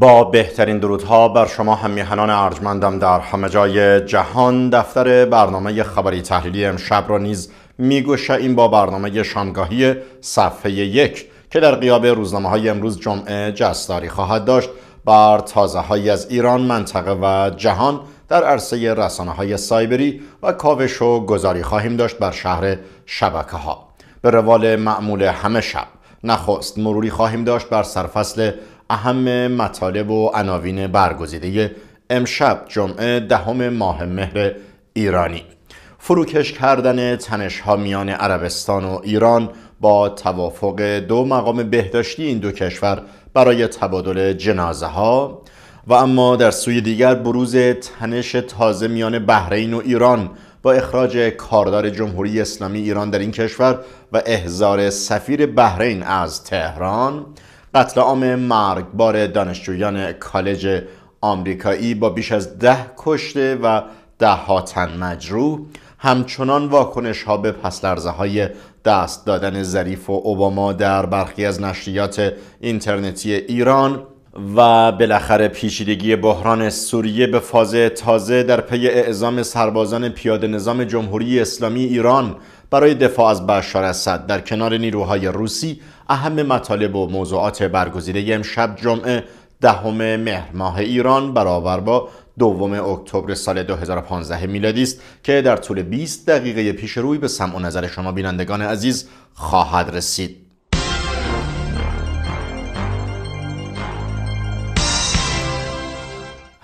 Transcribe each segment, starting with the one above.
با بهترین درودها بر شما همیهنان ارجمندم در همه جای جهان دفتر برنامه خبری تحلیلی امشب را نیز این با برنامه شامگاهی صفحه یک که در قیاب روزنامه های امروز جمعه جستاری خواهد داشت بر تازه های از ایران منطقه و جهان در عرصه رسانه های سایبری و کاوش و گذاری خواهیم داشت بر شهر شبکه ها به روال معمول همه شب نخست مروری خواهیم داشت بر سرفصل اهم مطالب و عناوین برگزیده امشب جمعه دهم ماه مهر ایرانی فروکش کردن تنش ها میان عربستان و ایران با توافق دو مقام بهداشتی این دو کشور برای تبادل جنازه ها و اما در سوی دیگر بروز تنش تازه میان بحرین و ایران با اخراج کاردار جمهوری اسلامی ایران در این کشور و احضار سفیر بحرین از تهران قتل عام مرگبار دانشجویان کالج آمریکایی با بیش از ده کشته و ده تن مجروح همچنان واکنش ها به لرزه های دست دادن ظریف و اوباما در برخی از نشریات اینترنتی ایران و بالاخره پیچیدگی بحران سوریه به فاز تازه در پی اعزام سربازان پیاده نظام جمهوری اسلامی ایران برای دفاع از بشار اسد در کنار نیروهای روسی اهم مطالب و موضوعات برگزیده امشب جمعه دهم مهر ماه ایران برابر با دوم اکتبر سال 2015 میلادی است که در طول 20 دقیقه پیش روی به سمع و نظر شما بینندگان عزیز خواهد رسید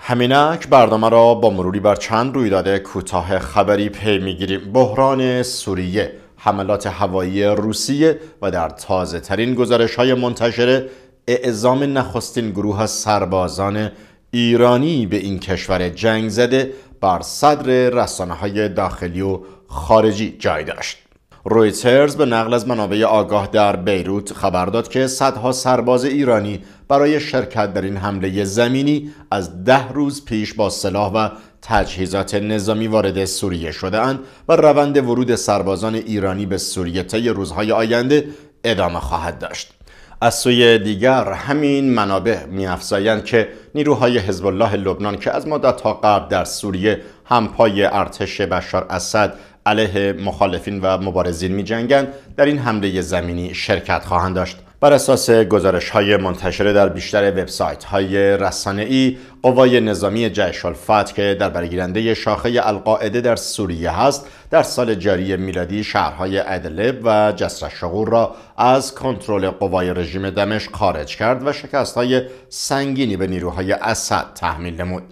همینک برنامه را با مروری بر چند رویداد کوتاه خبری پی میگیریم بحران سوریه حملات هوایی روسیه و در تازه ترین گزارش های منتشره اعزام نخستین گروه سربازان ایرانی به این کشور جنگ زده بر صدر رسانه های داخلی و خارجی جای داشت رویترز به نقل از منابع آگاه در بیروت خبر داد که صدها سرباز ایرانی برای شرکت در این حمله زمینی از ده روز پیش با سلاح و تجهیزات نظامی وارد سوریه شده اند و روند ورود سربازان ایرانی به سوریه طی روزهای آینده ادامه خواهد داشت. از سوی دیگر همین منابع میافزایند که نیروهای حزب الله لبنان که از مدتها قبل در سوریه همپای ارتش بشار اسد علیه مخالفین و مبارزین میجنگند در این حمله زمینی شرکت خواهند داشت بر اساس گزارش های منتشره در بیشتر وبسایت های رسانه ای قوای نظامی جیش الفت که در برگیرنده شاخه القاعده در سوریه هست در سال جاری میلادی شهرهای ادلب و جسر شغور را از کنترل قوای رژیم دمشق خارج کرد و شکست های سنگینی به نیروهای اسد تحمیل نمود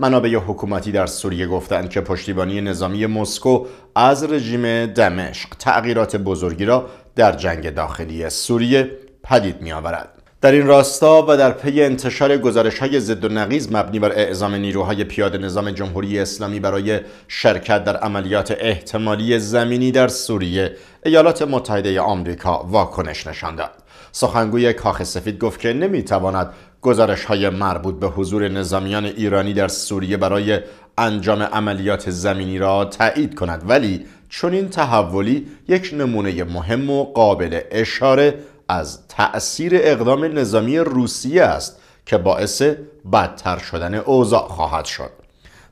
منابع حکومتی در سوریه گفتند که پشتیبانی نظامی مسکو از رژیم دمشق تغییرات بزرگی را در جنگ داخلی سوریه پدید میآورد در این راستا و در پی انتشار گزارش های ضد و نقیز مبنی بر اعزام نیروهای پیاده نظام جمهوری اسلامی برای شرکت در عملیات احتمالی زمینی در سوریه ایالات متحده آمریکا واکنش نشان داد سخنگوی کاخ سفید گفت که نمیتواند گزارش های مربوط به حضور نظامیان ایرانی در سوریه برای انجام عملیات زمینی را تایید کند ولی چون این تحولی یک نمونه مهم و قابل اشاره از تأثیر اقدام نظامی روسیه است که باعث بدتر شدن اوضاع خواهد شد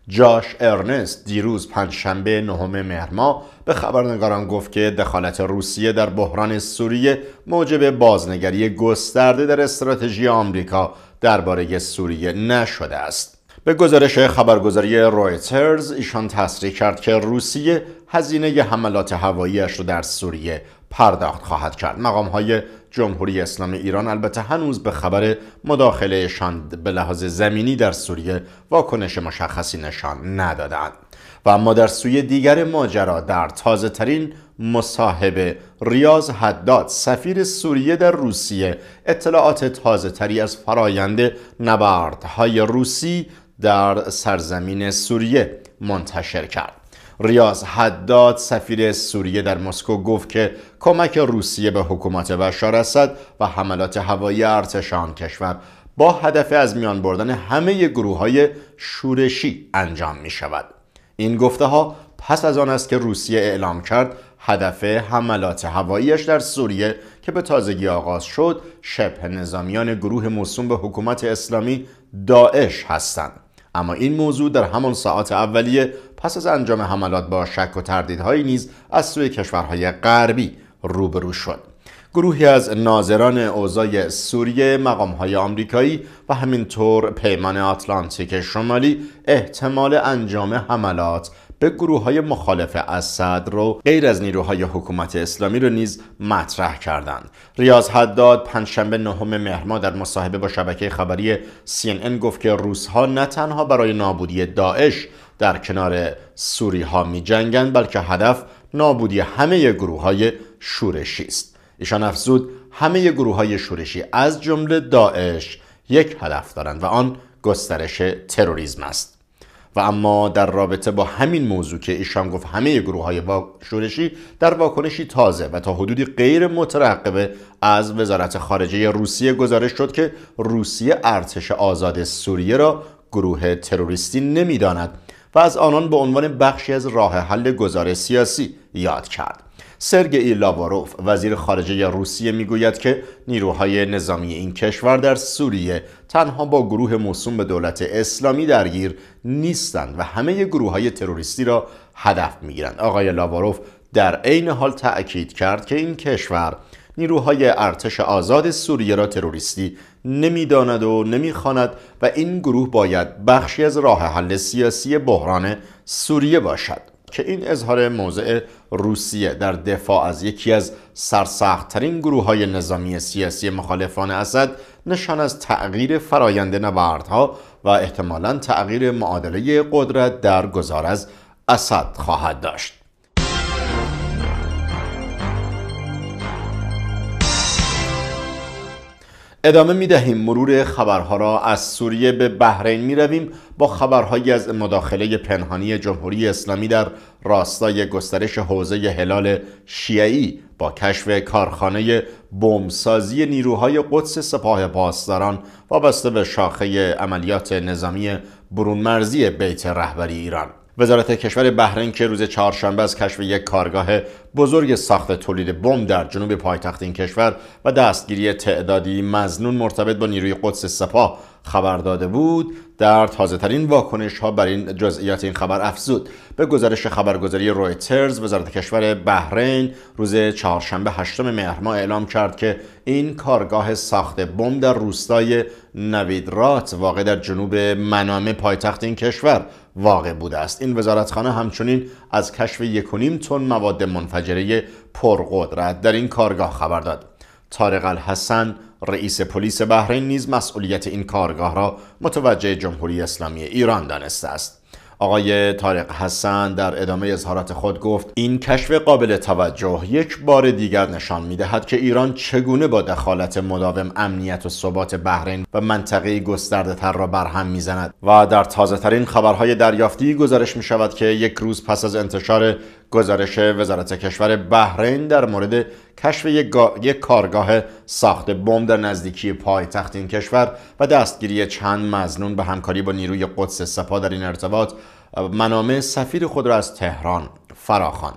جاش ارنست دیروز پنجشنبه نهم مهرما به خبرنگاران گفت که دخالت روسیه در بحران سوریه موجب بازنگری گسترده در استراتژی آمریکا درباره سوریه نشده است به گزارش خبرگزاری رویترز ایشان تصریح کرد که روسیه هزینه حملات هواییش را در سوریه پرداخت خواهد کرد مقام های جمهوری اسلامی ایران البته هنوز به خبر مداخلهشان به لحاظ زمینی در سوریه واکنش مشخصی نشان ندادند و اما در سوی دیگر ماجرا در تازه ترین مصاحبه ریاض حداد سفیر سوریه در روسیه اطلاعات تازه تری از فرایند نبردهای روسی در سرزمین سوریه منتشر کرد ریاض حداد سفیر سوریه در مسکو گفت که کمک روسیه به حکومت بشار اسد و حملات هوایی ارتش آن کشور با هدف از میان بردن همه گروه های شورشی انجام می شود. این گفته ها پس از آن است که روسیه اعلام کرد هدف حملات هواییش در سوریه که به تازگی آغاز شد شبه نظامیان گروه موسوم به حکومت اسلامی داعش هستند. اما این موضوع در همان ساعات اولیه پس از انجام حملات با شک و تردیدهایی نیز از سوی کشورهای غربی روبرو شد گروهی از ناظران اوضاع سوریه مقامهای آمریکایی و همینطور پیمان آتلانتیک شمالی احتمال انجام حملات به گروه های مخالف اسد رو غیر از نیروهای حکومت اسلامی رو نیز مطرح کردند ریاض حداد پنجشنبه نهم مهر در مصاحبه با شبکه خبری CNN گفت که روس ها نه تنها برای نابودی داعش در کنار سوری ها می جنگند بلکه هدف نابودی همه گروه های شورشی است ایشان افزود همه گروه های شورشی از جمله داعش یک هدف دارند و آن گسترش تروریسم است و اما در رابطه با همین موضوع که ایشان گفت همه گروه های شورشی در واکنشی تازه و تا حدودی غیر مترقبه از وزارت خارجه روسیه گزارش شد که روسیه ارتش آزاد سوریه را گروه تروریستی نمیداند و از آنان به عنوان بخشی از راه حل گزار سیاسی یاد کرد سرگئی لاواروف وزیر خارجه روسیه میگوید که نیروهای نظامی این کشور در سوریه تنها با گروه موسوم به دولت اسلامی درگیر نیستند و همه گروه های تروریستی را هدف میگیرند آقای لاواروف در عین حال تأکید کرد که این کشور نیروهای ارتش آزاد سوریه را تروریستی نمیداند و نمیخواند و این گروه باید بخشی از راه حل سیاسی بحران سوریه باشد که این اظهار موضع روسیه در دفاع از یکی از سرسختترین گروه های نظامی سیاسی مخالفان اسد نشان از تغییر فرایند نبردها و احتمالا تغییر معادله قدرت در گذار از اسد خواهد داشت ادامه می دهیم مرور خبرها را از سوریه به بحرین می رویم با خبرهایی از مداخله پنهانی جمهوری اسلامی در راستای گسترش حوزه هلال شیعی با کشف کارخانه بمبسازی نیروهای قدس سپاه پاسداران وابسته به شاخه عملیات نظامی برونمرزی بیت رهبری ایران وزارت کشور بحرین که روز چهارشنبه از کشف یک کارگاه بزرگ ساخت تولید بمب در جنوب پایتخت این کشور و دستگیری تعدادی مزنون مرتبط با نیروی قدس سپاه خبر داده بود در تازه ترین واکنش ها بر این جزئیات این خبر افزود به گزارش خبرگزاری رویترز وزارت کشور بحرین روز چهارشنبه هشتم مهر ماه اعلام کرد که این کارگاه ساخت بمب در روستای نویدرات واقع در جنوب منامه پایتخت این کشور واقع بوده است این وزارتخانه همچنین از کشف یکونیم تن مواد منفجره پرقدرت در این کارگاه خبر داد طارق الحسن رئیس پلیس بحرین نیز مسئولیت این کارگاه را متوجه جمهوری اسلامی ایران دانسته است آقای طارق حسن در ادامه اظهارات خود گفت این کشف قابل توجه یک بار دیگر نشان می دهد که ایران چگونه با دخالت مداوم امنیت و ثبات بحرین و منطقه گسترده تر را برهم زند و در تازه ترین خبرهای دریافتی گزارش می شود که یک روز پس از انتشار گزارش وزارت کشور بحرین در مورد کشف یک, کارگاه ساخت بمب در نزدیکی پایتخت این کشور و دستگیری چند مزنون به همکاری با نیروی قدس سپا در این ارتباط منامه سفیر خود را از تهران فراخواند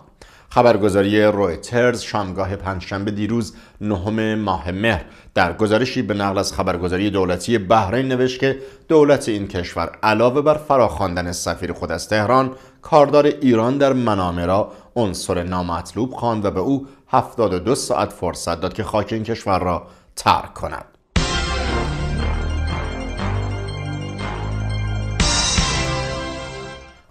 خبرگزاری رویترز شامگاه پنجشنبه دیروز نهم ماه مهر در گزارشی به نقل از خبرگزاری دولتی بحرین نوشت که دولت این کشور علاوه بر فراخواندن سفیر خود از تهران کاردار ایران در منامه را عنصر نامطلوب خواند و به او 72 ساعت فرصت داد که خاک این کشور را ترک کند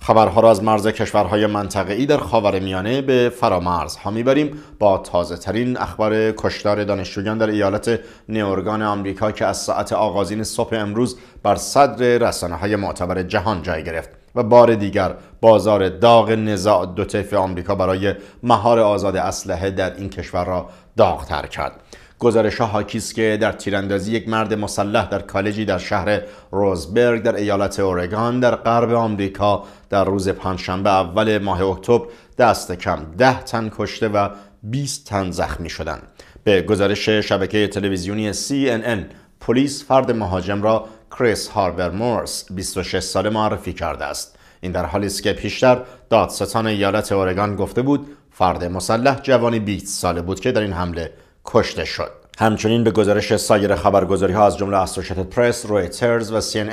خبرها را از مرز کشورهای ای در خاور میانه به فرامرز ها میبریم با تازه ترین اخبار کشدار دانشجویان در ایالت نیورگان آمریکا که از ساعت آغازین صبح امروز بر صدر رسانه های معتبر جهان جای گرفت و بار دیگر بازار داغ نزاع دو طیف آمریکا برای مهار آزاد اسلحه در این کشور را داغتر کرد گزارش ها حاکی که در تیراندازی یک مرد مسلح در کالجی در شهر روزبرگ در ایالت اورگان در غرب آمریکا در روز پنجشنبه اول ماه اکتبر دست کم ده تن کشته و 20 تن زخمی شدند به گزارش شبکه تلویزیونی CNN پلیس فرد مهاجم را کریس هاربر مورس 26 ساله معرفی کرده است این در حالی است که پیشتر دادستان ایالت اورگان گفته بود فرد مسلح جوانی 20 ساله بود که در این حمله کشته شد همچنین به گزارش سایر خبرگزاری ها از جمله اسوشیتد پرس، رویترز و سی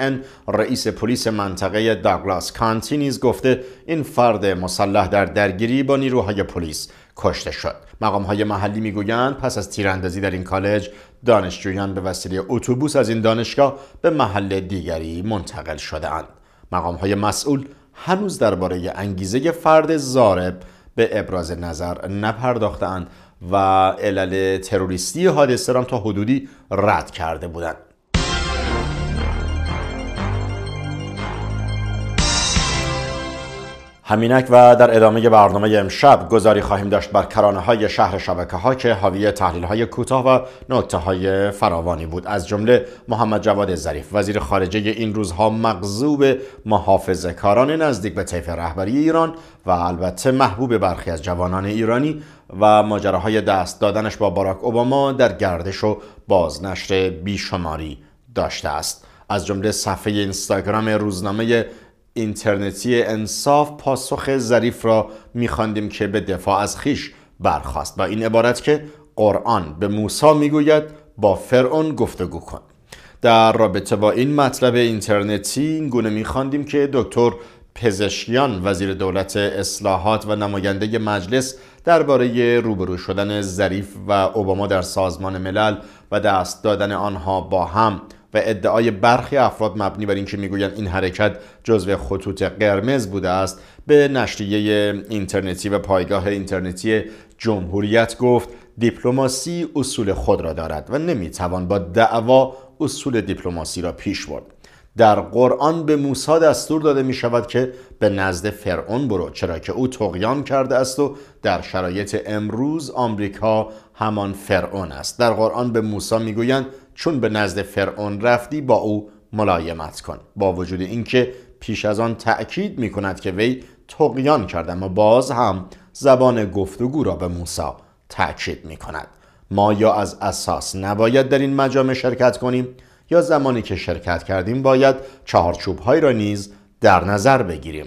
رئیس پلیس منطقه داگلاس کانتی نیز گفته این فرد مسلح در درگیری با نیروهای پلیس کشته شد. مقام های محلی میگویند پس از تیراندازی در این کالج دانشجویان به وسیله اتوبوس از این دانشگاه به محل دیگری منتقل اند. مقام های مسئول هنوز درباره انگیزه فرد زارب به ابراز نظر نپرداختند و علل تروریستی حادثه را تا حدودی رد کرده بودند همینک و در ادامه برنامه امشب گذاری خواهیم داشت بر کرانه های شهر شبکه ها که حاوی تحلیل های کوتاه و نکته های فراوانی بود از جمله محمد جواد ظریف وزیر خارجه این روزها مغضوب محافظه‌کاران نزدیک به طیف رهبری ایران و البته محبوب برخی از جوانان ایرانی و ماجراهای دست دادنش با باراک اوباما در گردش و بازنشر بیشماری داشته است از جمله صفحه اینستاگرام روزنامه اینترنتی انصاف پاسخ ظریف را میخواندیم که به دفاع از خیش برخواست با این عبارت که قرآن به موسی میگوید با فرعون گفتگو کن در رابطه با این مطلب اینترنتی این گونه میخواندیم که دکتر پزشکیان وزیر دولت اصلاحات و نماینده مجلس درباره روبرو شدن ظریف و اوباما در سازمان ملل و دست دادن آنها با هم و ادعای برخی افراد مبنی بر اینکه میگویند این حرکت جزو خطوط قرمز بوده است به نشریه اینترنتی و پایگاه اینترنتی جمهوریت گفت دیپلماسی اصول خود را دارد و نمیتوان با دعوا اصول دیپلماسی را پیش برد در قرآن به موسا دستور داده می شود که به نزد فرعون برو چرا که او تقیان کرده است و در شرایط امروز آمریکا همان فرعون است در قرآن به موسی میگویند چون به نزد فرعون رفتی با او ملایمت کن با وجود اینکه پیش از آن تأکید می کند که وی تقیان کرده اما باز هم زبان گفتگو را به موسا تأکید می کند ما یا از اساس نباید در این مجامع شرکت کنیم یا زمانی که شرکت کردیم باید چهارچوب های را نیز در نظر بگیریم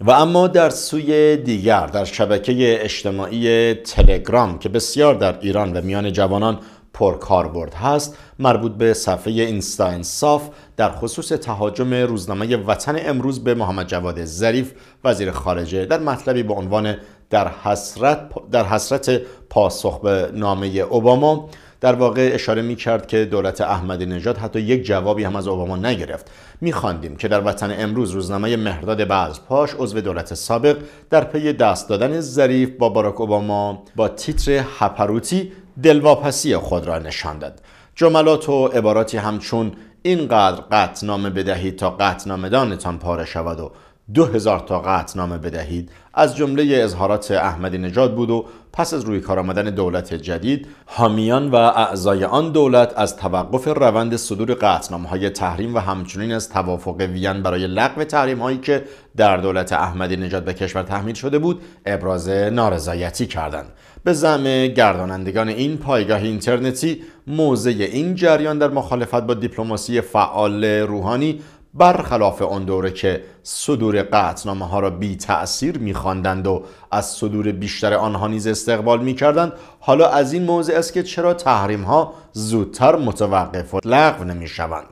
و اما در سوی دیگر در شبکه اجتماعی تلگرام که بسیار در ایران و میان جوانان پرکاربرد هست مربوط به صفحه اینستاین انصاف در خصوص تهاجم روزنامه وطن امروز به محمد جواد ظریف وزیر خارجه در مطلبی به عنوان در حسرت, در حسرت پاسخ به نامه اوباما در واقع اشاره می کرد که دولت احمدی نژاد حتی یک جوابی هم از اوباما نگرفت میخواندیم که در وطن امروز روزنامه مهرداد پاش عضو دولت سابق در پی دست دادن ظریف با باراک اوباما با تیتر هپروتی دلواپسی خود را نشان داد جملات و عباراتی همچون اینقدر قطنامه بدهید تا قطنامه دانتان پاره شود و دو هزار تا قطعنامه بدهید از جمله اظهارات احمدی نژاد بود و پس از روی کار آمدن دولت جدید حامیان و اعضای آن دولت از توقف روند صدور قطعنامه های تحریم و همچنین از توافق وین برای لغو تحریم هایی که در دولت احمدی نژاد به کشور تحمیل شده بود ابراز نارضایتی کردند به زعم گردانندگان این پایگاه اینترنتی موضع این جریان در مخالفت با دیپلماسی فعال روحانی برخلاف آن دوره که صدور قطنامه ها را بی تأثیر می و از صدور بیشتر آنها نیز استقبال می حالا از این موضع است که چرا تحریم ها زودتر متوقف و لغو نمی شوند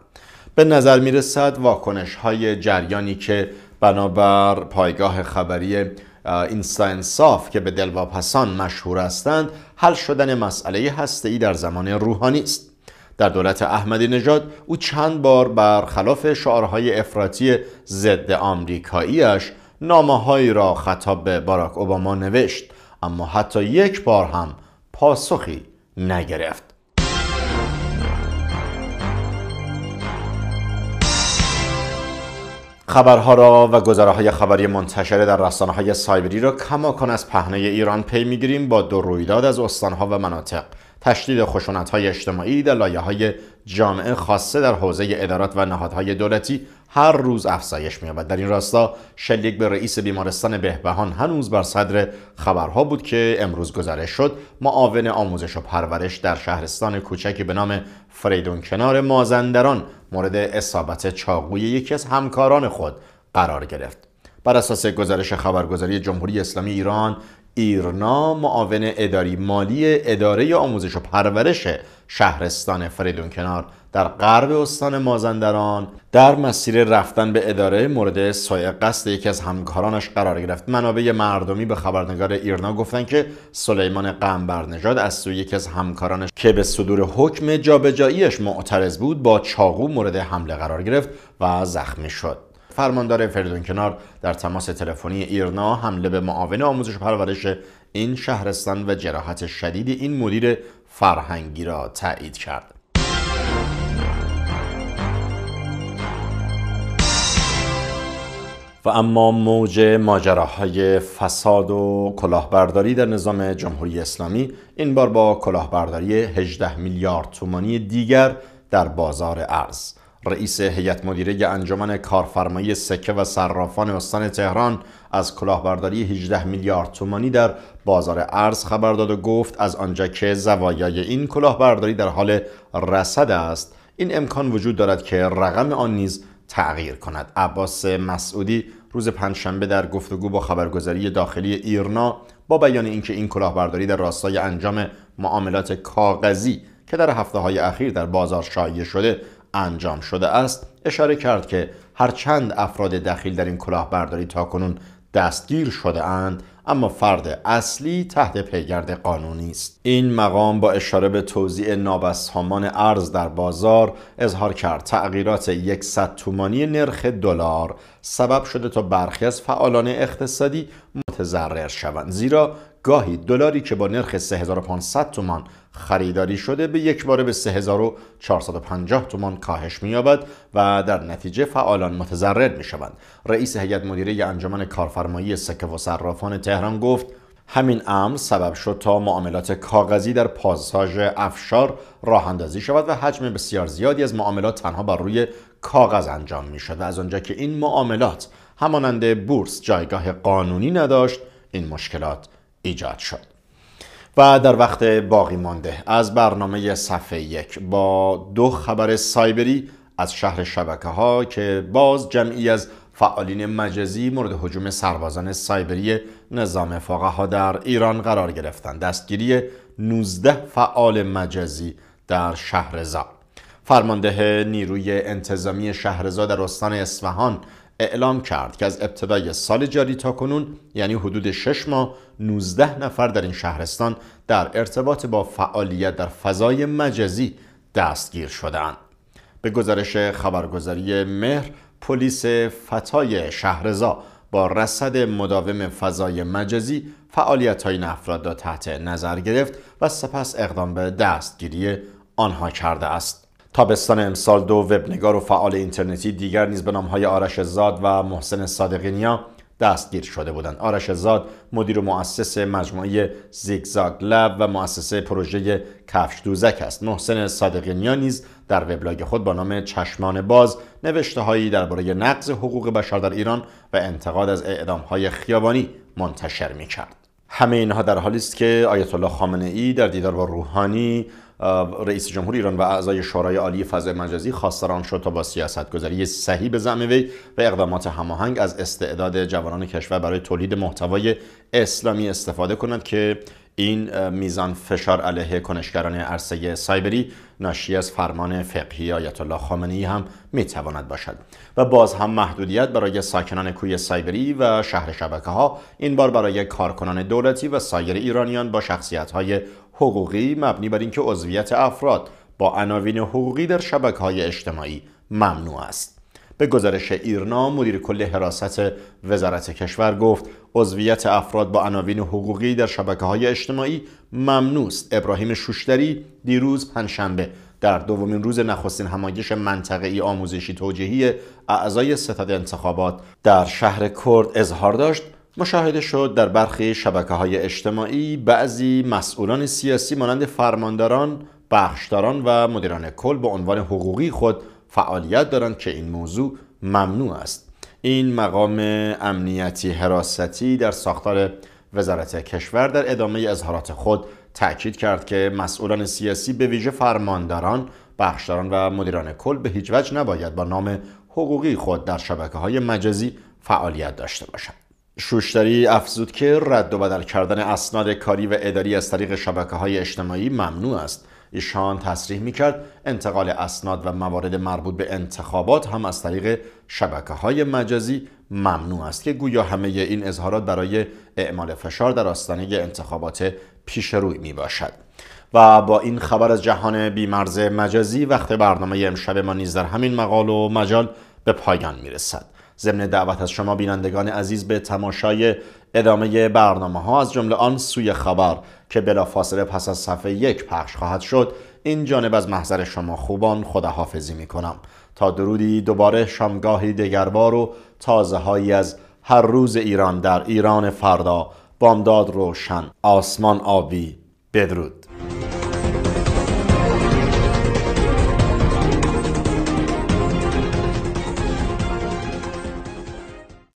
به نظر می رسد واکنش های جریانی که بنابر پایگاه خبری اینستا انصاف که به دلواپسان مشهور هستند حل شدن مسئله ای در زمان روحانی است در دولت احمدی نژاد او چند بار خلاف شعارهای افراطی ضد آمریکاییش نامههایی را خطاب به باراک اوباما نوشت اما حتی یک بار هم پاسخی نگرفت خبرها را و های خبری منتشره در های سایبری را کماکان از پهنه ایران پی میگیریم با دو رویداد از استانها و مناطق تشدید خشونت های اجتماعی در لایه های جامعه خاصه در حوزه ادارات و نهادهای دولتی هر روز افزایش می‌یابد در این راستا شلیک به رئیس بیمارستان بهبهان هنوز بر صدر خبرها بود که امروز گزارش شد معاون آموزش و پرورش در شهرستان کوچکی به نام فریدون کنار مازندران مورد اصابت چاقوی یکی از همکاران خود قرار گرفت بر اساس گزارش خبرگزاری جمهوری اسلامی ایران ایرنا معاون اداری مالی اداره آموزش و پرورش شهرستان فریدون کنار در غرب استان مازندران در مسیر رفتن به اداره مورد سایه قصد یکی از همکارانش قرار گرفت منابع مردمی به خبرنگار ایرنا گفتند که سلیمان قنبرنژاد از سوی یکی از همکارانش که به صدور حکم جابجاییش معترض بود با چاقو مورد حمله قرار گرفت و زخمی شد فرماندار فریدون کنار در تماس تلفنی ایرنا حمله به معاون آموزش و پرورش این شهرستان و جراحت شدید این مدیر فرهنگی را تایید کرد و اما موج ماجراهای فساد و کلاهبرداری در نظام جمهوری اسلامی این بار با کلاهبرداری 18 میلیارد تومانی دیگر در بازار ارز رئیس هیئت مدیره انجمن کارفرمایی سکه و صرافان استان تهران از کلاهبرداری 18 میلیارد تومانی در بازار ارز خبر داد و گفت از آنجا که زوایای این کلاهبرداری در حال رصد است این امکان وجود دارد که رقم آن نیز تغییر کند عباس مسعودی روز پنجشنبه در گفتگو با خبرگزاری داخلی ایرنا با بیان اینکه این کلاهبرداری در راستای انجام معاملات کاغذی که در هفته های اخیر در بازار شایع شده انجام شده است اشاره کرد که هرچند افراد دخیل در این کلاهبرداری تاکنون دستگیر شده اند اما فرد اصلی تحت پیگرد قانونی است این مقام با اشاره به توزیع نابسامان ارز در بازار اظهار کرد تغییرات 100 تومانی نرخ دلار سبب شده تا برخی از فعالان اقتصادی متضرر شوند زیرا گاهی دلاری که با نرخ 3500 تومان خریداری شده به یک باره به 3450 تومان کاهش می‌یابد و در نتیجه فعالان متضرر می‌شوند. رئیس هیئت مدیره انجمن کارفرمایی سکه و صرافان تهران گفت همین امر سبب شد تا معاملات کاغذی در پاساژ افشار راه اندازی شود و حجم بسیار زیادی از معاملات تنها بر روی کاغذ انجام میشد و از آنجا که این معاملات همانند بورس جایگاه قانونی نداشت این مشکلات ایجاد شد و در وقت باقی مانده از برنامه صفحه یک با دو خبر سایبری از شهر شبکه ها که باز جمعی از فعالین مجازی مورد حجوم سربازان سایبری نظام ها در ایران قرار گرفتند دستگیری 19 فعال مجازی در شهرزاد فرمانده نیروی انتظامی شهرزا در استان اصفهان اعلام کرد که از ابتدای سال جاری تا کنون یعنی حدود 6 ماه 19 نفر در این شهرستان در ارتباط با فعالیت در فضای مجازی دستگیر شدند. به گزارش خبرگزاری مهر پلیس فتای شهرزا با رصد مداوم فضای مجازی فعالیت های این افراد را تحت نظر گرفت و سپس اقدام به دستگیری آنها کرده است. تابستان امسال دو وبنگار و فعال اینترنتی دیگر نیز به نامهای آرش زاد و محسن صادقینیا دستگیر شده بودند آرش زاد مدیر و مؤسس مجموعه زیگزاگ لب و مؤسسه پروژه کفش دوزک است محسن صادقینیا نیز در وبلاگ خود با نام چشمان باز نوشته هایی درباره نقض حقوق بشر در ایران و انتقاد از اعدام های خیابانی منتشر می کرد همه اینها در حالی است که آیت الله خامنه ای در دیدار با روحانی رئیس جمهور ایران و اعضای شورای عالی فضای مجازی خواستار شد تا با سیاستگذاری صحیح به زعم وی و اقدامات هماهنگ از استعداد جوانان کشور برای تولید محتوای اسلامی استفاده کند که این میزان فشار علیه کنشگران عرصه سایبری ناشی از فرمان فقهی آیت الله هم میتواند باشد و باز هم محدودیت برای ساکنان کوی سایبری و شهر شبکه ها این بار برای کارکنان دولتی و سایر ایرانیان با شخصیت های حقوقی مبنی بر اینکه عضویت افراد با عناوین حقوقی در شبکه های اجتماعی ممنوع است به گزارش ایرنا مدیر کل حراست وزارت کشور گفت عضویت افراد با عناوین حقوقی در شبکه های اجتماعی ممنوع است ابراهیم شوشتری دیروز پنجشنبه در دومین روز نخستین همایش منطقه ای آموزشی توجیهی اعضای ستاد انتخابات در شهر کرد اظهار داشت مشاهده شد در برخی شبکه های اجتماعی بعضی مسئولان سیاسی مانند فرمانداران، بخشداران و مدیران کل به عنوان حقوقی خود فعالیت دارند که این موضوع ممنوع است. این مقام امنیتی حراستی در ساختار وزارت کشور در ادامه اظهارات خود تأکید کرد که مسئولان سیاسی به ویژه فرمانداران، بخشداران و مدیران کل به هیچ وجه نباید با نام حقوقی خود در شبکه های مجازی فعالیت داشته باشند. شوشتری افزود که رد و بدل کردن اسناد کاری و اداری از طریق شبکه های اجتماعی ممنوع است ایشان تصریح کرد انتقال اسناد و موارد مربوط به انتخابات هم از طریق شبکه های مجازی ممنوع است که گویا همه این اظهارات برای اعمال فشار در آستانه انتخابات پیش روی می باشد و با این خبر از جهان بیمرز مجازی وقت برنامه امشب ما نیز در همین مقال و مجال به پایان می رسد. ضمن دعوت از شما بینندگان عزیز به تماشای ادامه برنامه ها از جمله آن سوی خبر که بلافاصله پس از صفحه یک پخش خواهد شد این جانب از محضر شما خوبان خداحافظی می کنم تا درودی دوباره شامگاهی دگربار و تازه هایی از هر روز ایران در ایران فردا بامداد روشن آسمان آبی بدرود